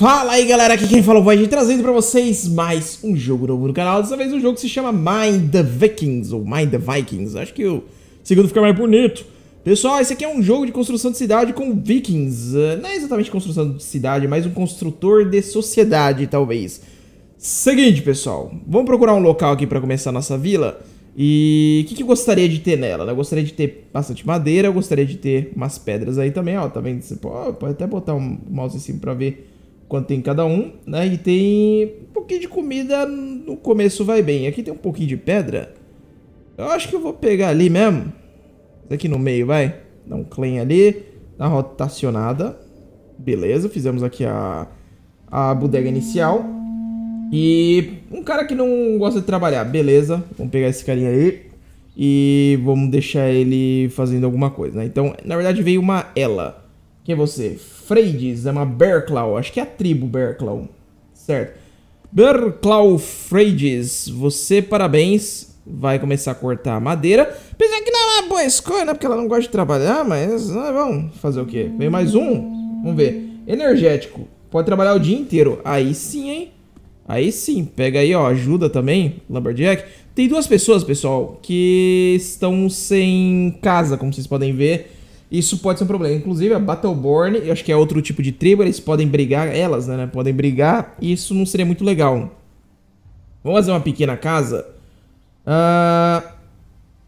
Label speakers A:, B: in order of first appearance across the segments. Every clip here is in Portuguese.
A: Fala aí galera, aqui quem fala é o Void trazendo pra vocês mais um jogo novo no canal, dessa vez um jogo que se chama Mind the Vikings, ou Mind the Vikings, acho que o segundo fica mais bonito. Pessoal, esse aqui é um jogo de construção de cidade com vikings, ah, não é exatamente construção de cidade, mas um construtor de sociedade talvez. Seguinte pessoal, vamos procurar um local aqui pra começar a nossa vila, e o que, que, eu gostaria de ter nela? Eu gostaria de ter bastante madeira, eu gostaria de ter umas pedras aí também, ó, tá vendo? Você pode, pode até botar um mouse em cima pra ver quanto tem cada um, né? E tem um pouquinho de comida, no começo vai bem. Aqui tem um pouquinho de pedra. Eu acho que eu vou pegar ali mesmo. Aqui no meio, vai. Dá um claim ali, dá uma rotacionada. Beleza, fizemos aqui a, a bodega inicial. E um cara que não gosta de trabalhar, beleza. Vamos pegar esse carinha aí e vamos deixar ele fazendo alguma coisa, né? Então, na verdade, veio uma ela. Quem é você? Freides, é uma Berklaw, acho que é a tribo Berklaw, certo? Berklaw Freides, você parabéns, vai começar a cortar a madeira. Pensando que não é uma boa escolha, né? Porque ela não gosta de trabalhar, mas né, vamos fazer o quê? Vem mais um, vamos ver. Energético, pode trabalhar o dia inteiro, aí sim, hein? Aí sim, pega aí, ó, ajuda também, Lumberjack. Tem duas pessoas, pessoal, que estão sem casa, como vocês podem ver. Isso pode ser um problema. Inclusive, a Battleborn, eu acho que é outro tipo de tribo, eles podem brigar, elas, né? né podem brigar, e isso não seria muito legal. Vamos fazer uma pequena casa? Ah,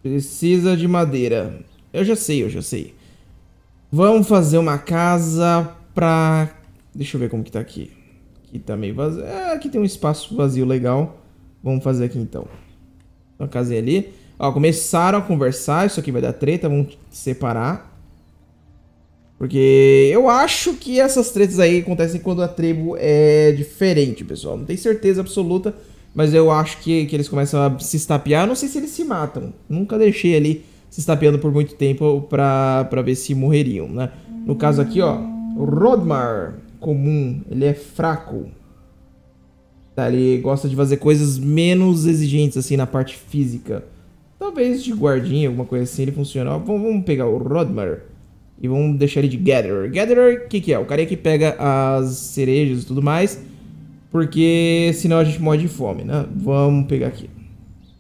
A: precisa de madeira. Eu já sei, eu já sei. Vamos fazer uma casa pra... Deixa eu ver como que tá aqui. Aqui tá meio vazio. Ah, aqui tem um espaço vazio legal. Vamos fazer aqui então. Uma casinha ali. Ó, começaram a conversar. Isso aqui vai dar treta. Vamos separar. Porque eu acho que essas tretas aí acontecem quando a tribo é diferente, pessoal. Não tenho certeza absoluta, mas eu acho que, que eles começam a se estapear. Não sei se eles se matam. Nunca deixei ali se estapeando por muito tempo pra, pra ver se morreriam, né? No caso aqui, ó, o Rodmar comum, ele é fraco. Tá, ele gosta de fazer coisas menos exigentes, assim, na parte física. Talvez de guardinha, alguma coisa assim, ele funciona. Ó, vamos pegar o Rodmar. E vamos deixar ele de Gatherer. Gatherer, o que, que é? O cara é que pega as cerejas e tudo mais. Porque senão a gente morre de fome, né? Vamos pegar aqui.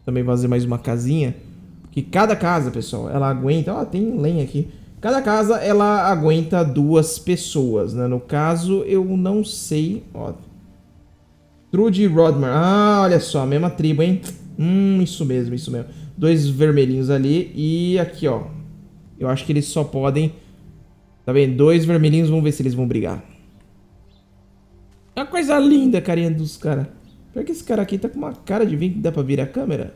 A: Também fazer mais uma casinha. Que cada casa, pessoal, ela aguenta... Ó, tem lenha aqui. Cada casa, ela aguenta duas pessoas, né? No caso, eu não sei... Ó, Trude Rodmer. Ah, olha só, mesma tribo, hein? Hum, isso mesmo, isso mesmo. Dois vermelhinhos ali e aqui, ó. Eu acho que eles só podem Tá bem, dois vermelhinhos, vamos ver se eles vão brigar. É uma coisa linda a carinha dos caras. Pior que esse cara aqui tá com uma cara de vir que dá pra virar a câmera.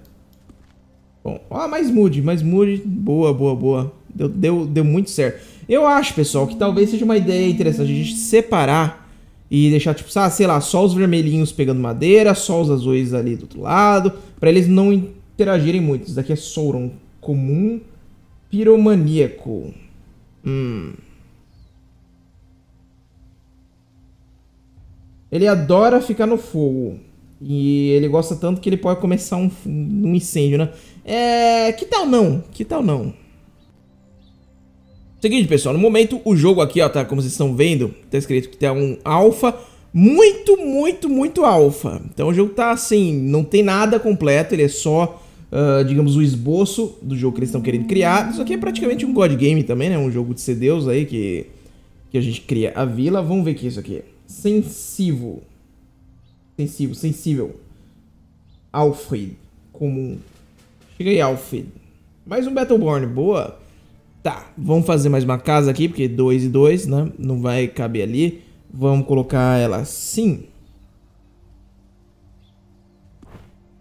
A: Bom, ó, mais mude, mais mude. Boa, boa, boa. Deu, deu, deu muito certo. Eu acho, pessoal, que talvez seja uma ideia interessante a gente separar e deixar, tipo, ah, sei lá, só os vermelhinhos pegando madeira, só os azuis ali do outro lado, pra eles não interagirem muito. Isso daqui é Sauron comum piromaníaco. Hum... Ele adora ficar no fogo. E ele gosta tanto que ele pode começar um, um incêndio, né? É. Que tal não? Que tal não? Seguinte, pessoal, no momento o jogo aqui, ó, tá? Como vocês estão vendo, tá escrito que tem um alfa muito, muito, muito alfa. Então o jogo tá assim, não tem nada completo, ele é só, uh, digamos, o esboço do jogo que eles estão querendo criar. Isso aqui é praticamente um god game também, né? Um jogo de ser deus aí que, que a gente cria a vila. Vamos ver o que é isso aqui sensível. Sensível, sensível. Alfred, comum. Chega aí, Alfred. Mais um Battleborn, boa. Tá, vamos fazer mais uma casa aqui, porque 2 e 2, né? Não vai caber ali. Vamos colocar ela assim.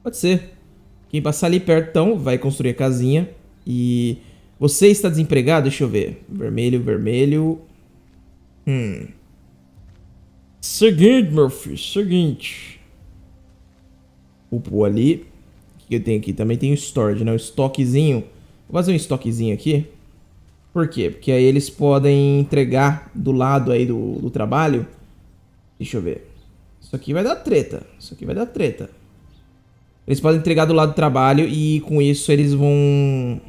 A: Pode ser. Quem passar ali perto, então, vai construir a casinha. E você está desempregado? Deixa eu ver. Vermelho, vermelho. Hum... Seguinte, meu filho, seguinte. Vou pôr ali. O que eu tenho aqui? Também tem o storage, né? O estoquezinho. Vou fazer um estoquezinho aqui. Por quê? Porque aí eles podem entregar do lado aí do, do trabalho. Deixa eu ver. Isso aqui vai dar treta. Isso aqui vai dar treta. Eles podem entregar do lado do trabalho e com isso eles vão...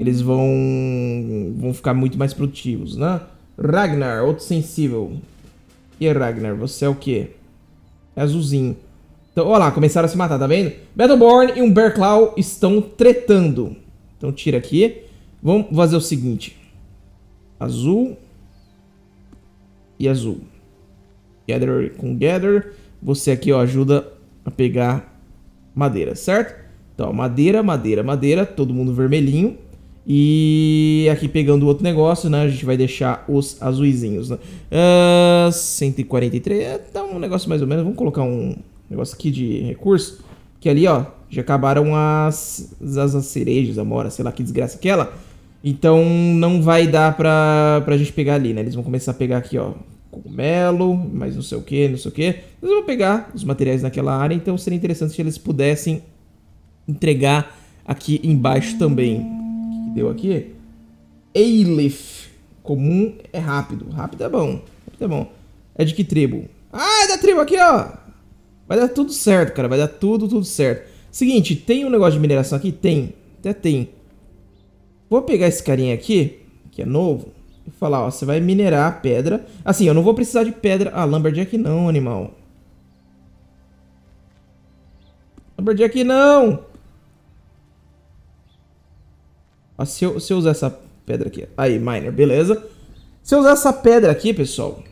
A: Eles vão... Vão ficar muito mais produtivos, né? Ragnar, outro sensível. E aí, Ragnar, você é o quê? É azulzinho. Então, olha lá, começaram a se matar, tá vendo? Battleborn e um Bearclaw estão tretando. Então tira aqui. Vamos fazer o seguinte. Azul. E azul. Gather com Gather. Você aqui, ó, ajuda a pegar madeira, certo? Então, madeira, madeira, madeira. Todo mundo vermelhinho. E aqui pegando outro negócio, né? A gente vai deixar os azuizinhos. Né? Uh, ah, 143, é, tá um negócio mais ou menos. Vamos colocar um negócio aqui de recurso. Que ali, ó, já acabaram as, as, as cerejas, amora, sei lá que desgraça que é Então não vai dar pra, pra gente pegar ali, né? Eles vão começar a pegar aqui, ó, cogumelo, mas não sei o que, não sei o que. Eles vão pegar os materiais naquela área, então seria interessante se eles pudessem entregar aqui embaixo também deu aqui. Eilef. Comum é rápido. Rápido é bom. Rápido é bom. É de que tribo? Ah, é da tribo aqui, ó. Vai dar tudo certo, cara. Vai dar tudo, tudo certo. Seguinte, tem um negócio de mineração aqui? Tem. Até tem. Vou pegar esse carinha aqui, que é novo, e falar, ó, você vai minerar pedra. Assim, eu não vou precisar de pedra. Ah, Lumberjack não, animal. Lumberjack não! Ah, se, eu, se eu usar essa pedra aqui. Aí, miner, beleza. Se eu usar essa pedra aqui, pessoal.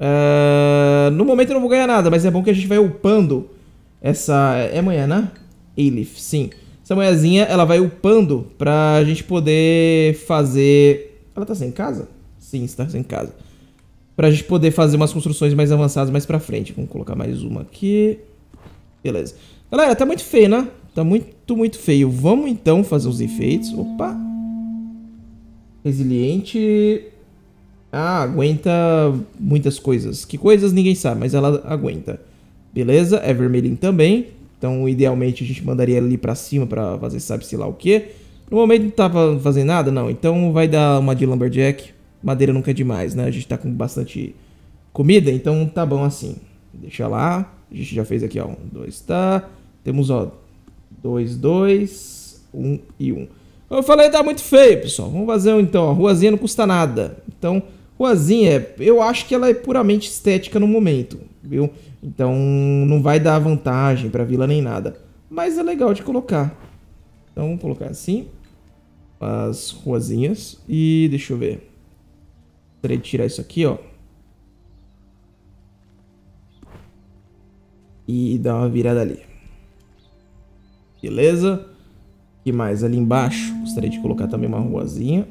A: Uh, no momento eu não vou ganhar nada, mas é bom que a gente vai upando essa. É amanhã, né? Elif, sim. Essa manhãzinha ela vai upando pra gente poder fazer. Ela tá sem casa? Sim, está sem casa. Pra gente poder fazer umas construções mais avançadas mais pra frente. Vamos colocar mais uma aqui. Beleza. Galera, tá muito feio, né? Tá muito, muito feio. Vamos então fazer os efeitos. Opa! Resiliente. Ah, aguenta muitas coisas. Que coisas ninguém sabe, mas ela aguenta. Beleza, é vermelhinho também. Então, idealmente, a gente mandaria ele ali pra cima pra fazer sabe-se lá o quê? No momento não tava fazendo nada, não. Então vai dar uma de Lumberjack. Madeira nunca é demais, né? A gente tá com bastante comida, então tá bom assim. Deixa lá. A gente já fez aqui, ó. Um, dois, tá. Temos, ó, dois, dois, um e um. Eu falei, tá muito feio, pessoal. Vamos fazer então. A ruazinha não custa nada. Então, ruazinha, eu acho que ela é puramente estética no momento, viu? Então, não vai dar vantagem pra vila nem nada. Mas é legal de colocar. Então, vamos colocar assim. As ruazinhas. E deixa eu ver. Gostaria de tirar isso aqui, ó. E dar uma virada ali. Beleza? que mais? Ali embaixo, gostaria de colocar também uma ruazinha.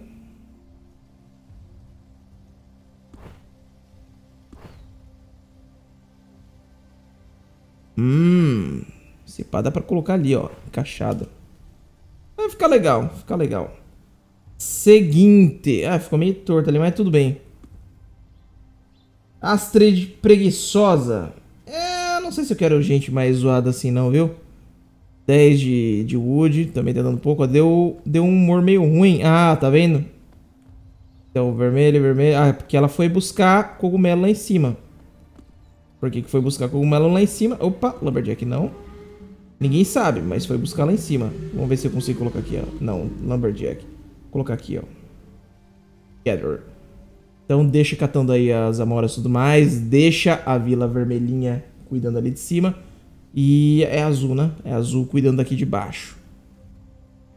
A: Hum, se pá, dá pra colocar ali, ó, encaixada. Vai ah, ficar legal, ficar legal. Seguinte. Ah, ficou meio torto ali, mas tudo bem. Astrid preguiçosa. É, não sei se eu quero gente mais zoada assim não, viu? 10 de, de wood, também tá dando pouco. Deu, deu um humor meio ruim. Ah, tá vendo? Então, vermelho, vermelho. Ah, é porque ela foi buscar cogumelo lá em cima. Por que, que foi buscar cogumelo lá em cima? Opa, Lumberjack não. Ninguém sabe, mas foi buscar lá em cima. Vamos ver se eu consigo colocar aqui, ó. Não, Lumberjack. Vou colocar aqui, ó. Gatherer. Então deixa catando aí as amoras e tudo mais. Deixa a Vila Vermelhinha cuidando ali de cima. E é azul, né? É azul cuidando aqui de baixo.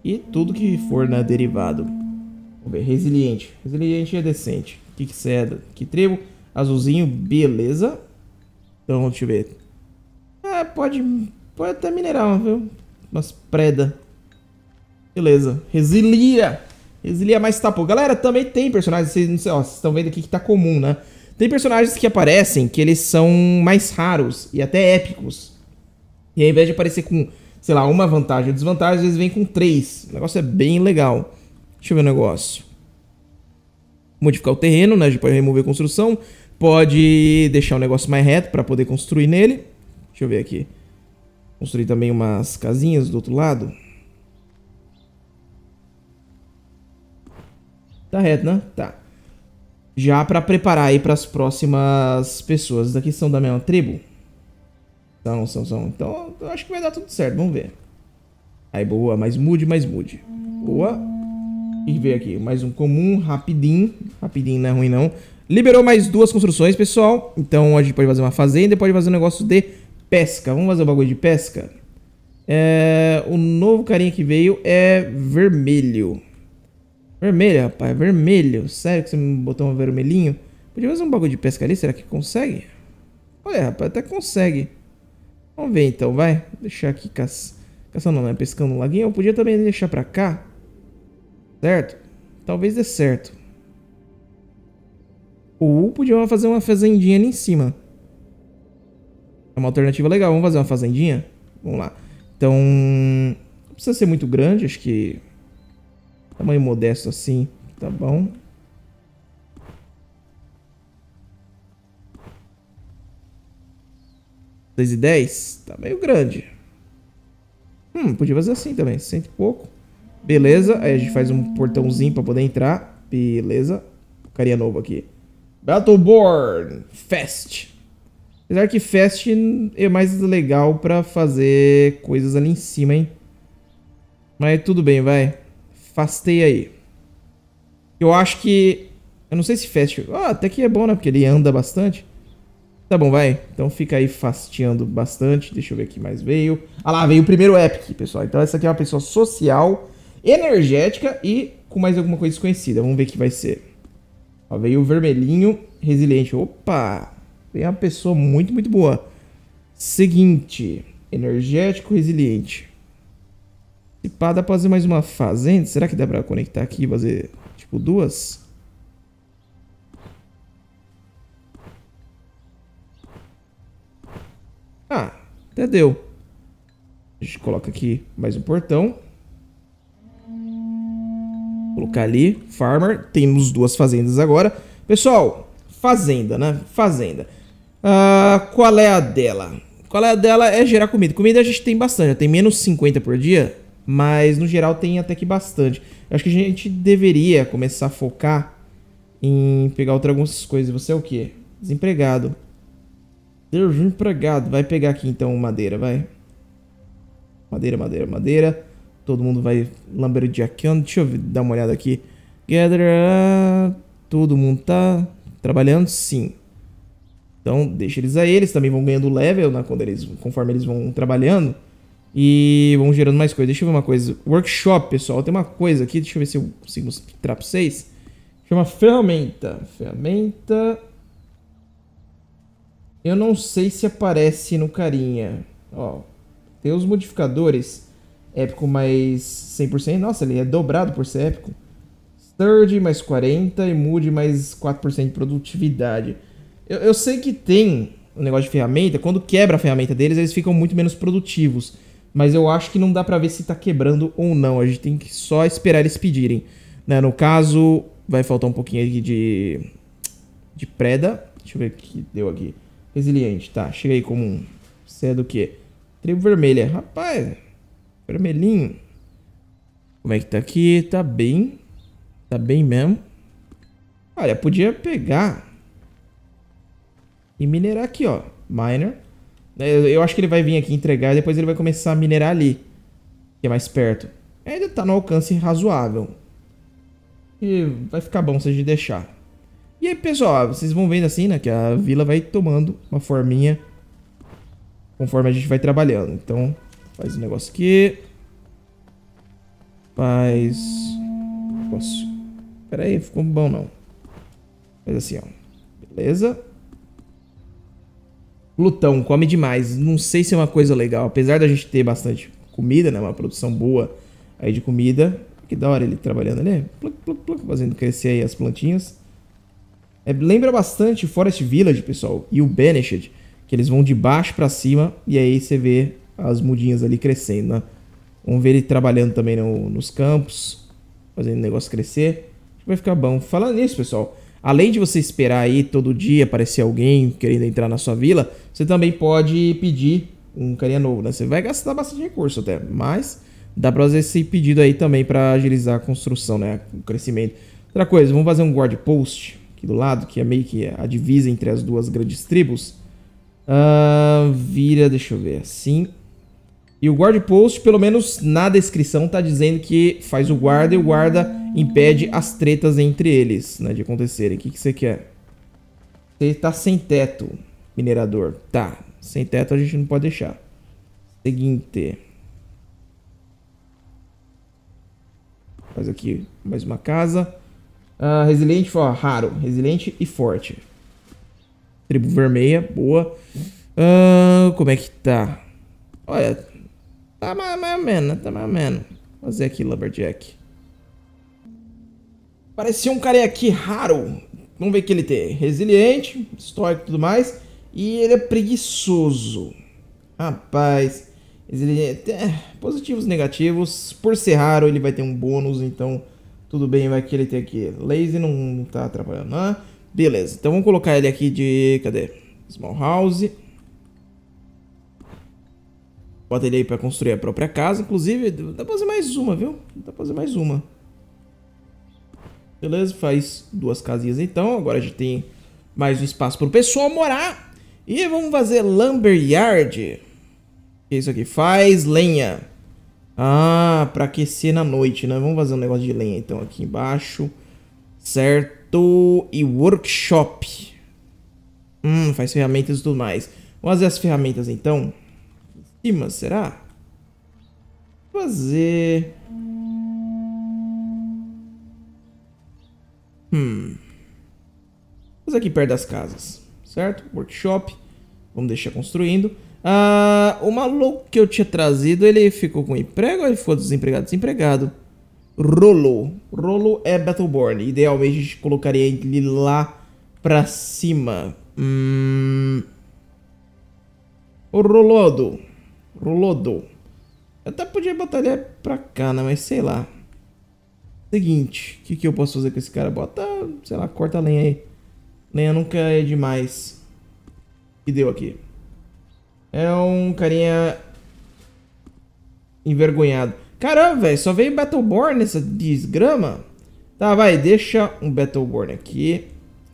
A: E tudo que for né, derivado. Vamos ver, resiliente. Resiliente é decente. O que, que você é? Que tribo? Azulzinho, beleza. Então, deixa eu ver. É, pode, pode até minerar, viu? Umas preda. Beleza. Resilia. Resilia mais tapo. Galera, também tem personagens, vocês, ó, vocês estão vendo aqui que tá comum, né? Tem personagens que aparecem que eles são mais raros e até épicos. E ao invés de aparecer com, sei lá, uma vantagem ou desvantagem, às vezes vem com três. O negócio é bem legal. Deixa eu ver o negócio. Modificar o terreno, né? A gente pode remover a construção. Pode deixar o negócio mais reto para poder construir nele. Deixa eu ver aqui. Construir também umas casinhas do outro lado. Tá reto, né? Tá. Já para preparar aí para as próximas pessoas. Daqui são da mesma tribo? Então, são, são. Então, eu acho que vai dar tudo certo. Vamos ver. Aí, boa. Mais mude, mais mude. Boa. E ver aqui. Mais um comum, rapidinho. Rapidinho não é ruim, não. Liberou mais duas construções, pessoal. Então, a gente pode fazer uma fazenda e pode fazer um negócio de pesca. Vamos fazer um bagulho de pesca? É... O novo carinha que veio é vermelho. Vermelho, rapaz. É vermelho. Sério que você me botou um vermelhinho? Podia fazer um bagulho de pesca ali? Será que consegue? Olha, rapaz, até consegue. Vamos ver então, vai. Deixar aqui caça... caçando, não, né? Pescando um laguinho. Eu podia também deixar pra cá. Certo? Talvez dê certo. Ou podia fazer uma fazendinha ali em cima. É uma alternativa legal. Vamos fazer uma fazendinha? Vamos lá. Então... Não precisa ser muito grande, acho que... Tamanho modesto assim, tá bom. e 10? Tá meio grande. Hum, podia fazer assim também. sente e pouco. Beleza. Aí a gente faz um portãozinho pra poder entrar. Beleza. Carinha novo aqui. Battleborn Fast. Apesar que Fast é mais legal pra fazer coisas ali em cima, hein? Mas tudo bem, vai. Fastei aí. Eu acho que... Eu não sei se Fast Ah, até que é bom, né? Porque ele anda bastante. Tá bom, vai. Então fica aí fastiando bastante. Deixa eu ver aqui mais veio. Ah lá, veio o primeiro Epic, pessoal. Então essa aqui é uma pessoa social, energética e com mais alguma coisa desconhecida. Vamos ver o que vai ser. Ó, veio o vermelhinho, resiliente. Opa! Veio uma pessoa muito, muito boa. Seguinte, energético, resiliente. Se pá, dá pra fazer mais uma fazenda? Será que dá pra conectar aqui e fazer, tipo, duas? Até deu. A gente coloca aqui mais um portão. Colocar ali, Farmer. Temos duas fazendas agora. Pessoal, fazenda, né? Fazenda. Uh, qual é a dela? Qual é a dela é gerar comida. Comida a gente tem bastante, já né? tem menos 50 por dia, mas no geral tem até que bastante. Eu acho que a gente deveria começar a focar em pegar outras algumas coisas. Você é o quê? Desempregado. Deus empregado. Vai pegar aqui então madeira, vai. Madeira, madeira, madeira. Todo mundo vai lamberjaqueando. Deixa eu dar uma olhada aqui. Gather. Todo mundo tá trabalhando? Sim. Então, deixa eles aí. Eles também vão ganhando level né, quando eles, conforme eles vão trabalhando. E vão gerando mais coisas. Deixa eu ver uma coisa. Workshop, pessoal. Tem uma coisa aqui. Deixa eu ver se eu consigo mostrar pra vocês. Chama ferramenta. Ferramenta. Eu não sei se aparece no carinha. Ó, tem os modificadores. Épico mais 100%. Nossa, ele é dobrado por ser épico. Sturdy mais 40 e Mood mais 4% de produtividade. Eu, eu, sei que tem o um negócio de ferramenta. Quando quebra a ferramenta deles, eles ficam muito menos produtivos. Mas eu acho que não dá pra ver se tá quebrando ou não. A gente tem que só esperar eles pedirem. Né? No caso, vai faltar um pouquinho aqui de... De preda. Deixa eu ver o que deu aqui. Resiliente, tá. Chega aí comum. Você é do quê? Tribo vermelha. Rapaz, vermelhinho. Como é que tá aqui? Tá bem. Tá bem mesmo. Olha, podia pegar e minerar aqui, ó. Miner. Né, eu acho que ele vai vir aqui entregar e depois ele vai começar a minerar ali. Que é mais perto. Ainda tá no alcance razoável. E vai ficar bom se a gente deixar. E aí, pessoal, vocês vão vendo assim, né? Que a vila vai tomando uma forminha conforme a gente vai trabalhando. Então, faz o um negócio aqui. Faz... Posso... Pera aí, ficou bom não. Faz assim, ó. Beleza. Glutão, come demais. Não sei se é uma coisa legal. Apesar da gente ter bastante comida, né? Uma produção boa aí de comida. Que da hora ele trabalhando ali. Pluc, pluc, pluc, fazendo crescer aí as plantinhas. É, lembra bastante Forest Village, pessoal, e o Banished, que eles vão de baixo para cima e aí você vê as mudinhas ali crescendo, né? Vamos ver ele trabalhando também no, nos campos, fazendo o negócio crescer. Vai ficar bom. Falando nisso, pessoal, além de você esperar aí todo dia aparecer alguém querendo entrar na sua vila, você também pode pedir um carinha novo, né? Você vai gastar bastante recurso até, mas dá pra fazer esse pedido aí também para agilizar a construção, né? O crescimento. Outra coisa, vamos fazer um guard post aqui do lado, que é meio que a divisa entre as duas grandes tribos, uh, vira, deixa eu ver, assim. E o guard post, pelo menos na descrição, tá dizendo que faz o guarda e o guarda impede as tretas entre eles, né, de acontecerem. O que, que você quer? Você tá sem teto, minerador. Tá, sem teto a gente não pode deixar. Seguinte. Faz aqui mais uma casa. Uh, resiliente, ó, raro. Resiliente e forte. Tribo vermelha, boa. Uh, como é que tá? Olha, tá mais, ou menos, né? tá mais ou menos. Vou fazer aqui, Lumberjack. Parecia um cara aqui raro. Vamos ver o que ele tem. Resiliente, histórico e tudo mais. E ele é preguiçoso. Rapaz. Resiliente. É, positivos e negativos. Por ser raro, ele vai ter um bônus, então tudo bem, vai que ele tem aqui. Lazy não tá atrapalhando, né? Beleza, então vamos colocar ele aqui de... Cadê? Small house. Bota ele aí pra construir a própria casa. Inclusive, dá pra fazer mais uma, viu? Dá pra fazer mais uma. Beleza, faz duas casinhas então. Agora a gente tem mais um espaço pro pessoal morar. E vamos fazer lumberyard. O que isso aqui faz? Lenha. Ah, para aquecer na noite, né? Vamos fazer um negócio de lenha então aqui embaixo. Certo. E workshop. Hum, faz ferramentas e tudo mais. Vamos fazer as ferramentas então. Em cima, será? Vou fazer. Hum. Vamos aqui perto das casas, certo? Workshop. Vamos deixar construindo. Ah, o maluco que eu tinha trazido, ele ficou com emprego ou ele ficou desempregado? Desempregado. Rolo. Rolo é Battleborn. Idealmente a gente colocaria ele lá pra cima. Hum... O Rolodo. Rolodo. Eu até podia botar ele pra cá, né? Mas sei lá. Seguinte, o que, que eu posso fazer com esse cara? Bota, sei lá, corta a lenha aí. Lenha nunca é demais. E deu aqui. É um carinha envergonhado. Caramba, velho, só veio Battleborn nessa desgrama. Tá, vai, deixa um Battleborn aqui.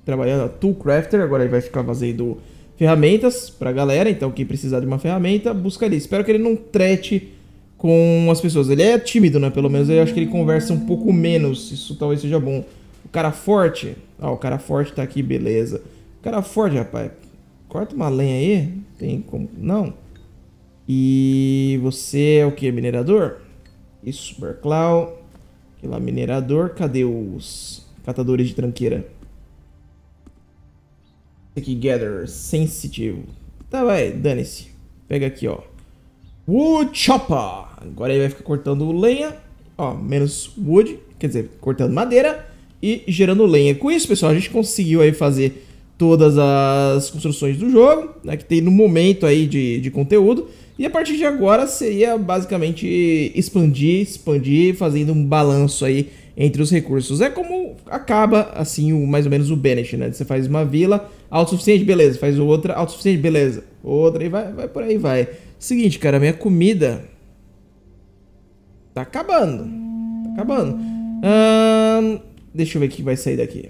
A: Trabalhando a Tool Crafter, agora ele vai ficar fazendo ferramentas pra galera. Então quem precisar de uma ferramenta, busca ali. Espero que ele não trete com as pessoas. Ele é tímido, né? Pelo menos eu acho que ele conversa um pouco menos. Isso talvez seja bom. O cara forte. Ah, o cara forte tá aqui, beleza. O cara forte, rapaz. Corta uma lenha aí. Tem como. Não. E você é o que? Minerador? Isso, Berclau. Que lá, minerador. Cadê os catadores de tranqueira? Aqui, gather. Sensitivo. Tá, vai, dane-se. Pega aqui, ó. Wood chopper. Agora ele vai ficar cortando lenha. Ó, menos wood. Quer dizer, cortando madeira e gerando lenha. Com isso, pessoal, a gente conseguiu aí fazer todas as construções do jogo, né, que tem no momento aí de, de conteúdo. E a partir de agora seria basicamente expandir, expandir, fazendo um balanço aí entre os recursos. É como acaba, assim, o, mais ou menos o Bennett, né? Você faz uma vila autossuficiente, beleza. Faz outra autossuficiente, beleza. Outra e vai, vai por aí, vai. Seguinte, cara, minha comida tá acabando. Tá acabando. Hum, deixa eu ver o que vai sair daqui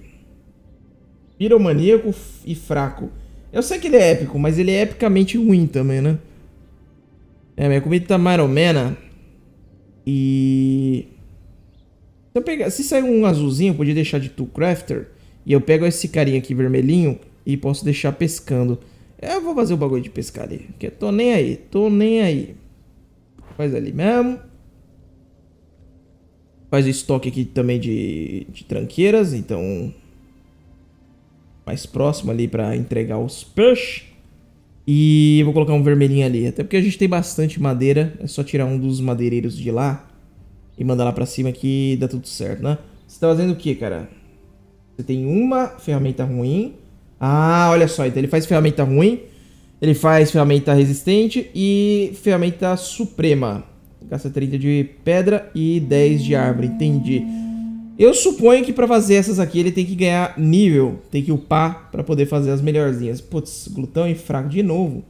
A: piromaníaco e fraco. Eu sei que ele é épico, mas ele é epicamente ruim também, né? É, minha comida tá maromena. E... Se, eu pegar, se sair um azulzinho, eu podia deixar de Two Crafter. E eu pego esse carinha aqui vermelhinho e posso deixar pescando. Eu vou fazer o bagulho de pescaria. Porque eu tô nem aí, tô nem aí. Faz ali mesmo. Faz o estoque aqui também de, de tranqueiras. Então mais próximo ali para entregar os push E vou colocar um vermelhinho ali, até porque a gente tem bastante madeira, é só tirar um dos madeireiros de lá e mandar lá para cima que dá tudo certo, né? Você tá fazendo o que, cara? Você tem uma ferramenta ruim. Ah, olha só, então ele faz ferramenta ruim, ele faz ferramenta resistente e ferramenta suprema. Gasta 30 de pedra e 10 de árvore, entendi. Eu suponho que para fazer essas aqui ele tem que ganhar nível, tem que upar para poder fazer as melhorzinhas. Putz, glutão e fraco de novo.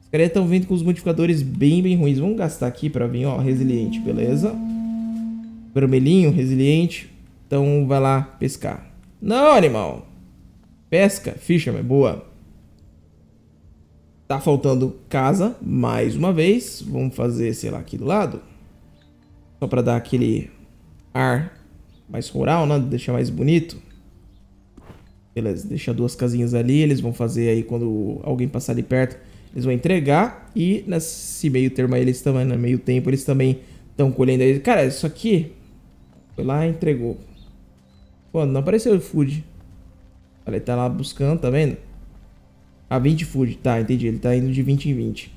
A: Os caras estão vindo com os modificadores bem, bem ruins. Vamos gastar aqui para vir, ó, resiliente, beleza? Vermelhinho, resiliente. Então vai lá pescar. Não, animal. Pesca, fisherman, boa. Tá faltando casa, mais uma vez. Vamos fazer, sei lá, aqui do lado. Só para dar aquele ar mais rural, né? Deixar mais bonito. Beleza, deixa duas casinhas ali, eles vão fazer aí quando alguém passar ali perto, eles vão entregar. E nesse meio termo aí, eles também, no né? meio tempo, eles também estão colhendo aí. Cara, isso aqui, foi lá e entregou. Quando? Não apareceu o food. Ele tá lá buscando, tá vendo? A ah, 20 food, tá, entendi. Ele tá indo de 20 em 20.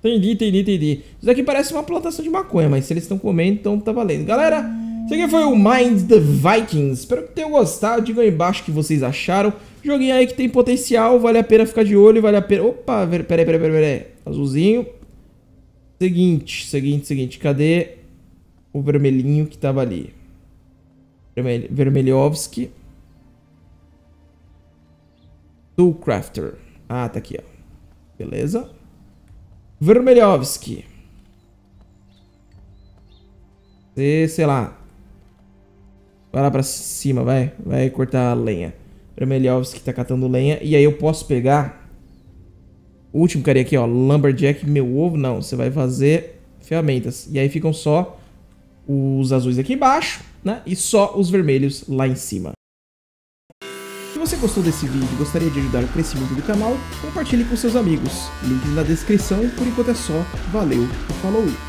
A: Entendi, entendi, entendi. Isso aqui parece uma plantação de maconha, mas se eles estão comendo, então tá valendo. Galera... Esse aqui foi o Mind the Vikings. Espero que tenham gostado. Digam aí embaixo o que vocês acharam. Joguinho aí que tem potencial, vale a pena ficar de olho, vale a pena... Opa, peraí, peraí, peraí, peraí. Azulzinho. Seguinte, seguinte, seguinte. Cadê o vermelhinho que tava ali? Vermelho, Vermelhovski. Toolcrafter. Ah, tá aqui, ó. Beleza. Vermelhovski. sei lá, Vai lá pra cima, vai. Vai cortar lenha. Vermelhovski tá catando lenha. E aí eu posso pegar... O último cara aqui, ó. Lumberjack, meu ovo. Não, você vai fazer ferramentas. E aí ficam só os azuis aqui embaixo, né? E só os vermelhos lá em cima. Se você gostou desse vídeo e gostaria de ajudar o crescimento do canal, compartilhe com seus amigos. Link na descrição. Por enquanto é só. Valeu e falou!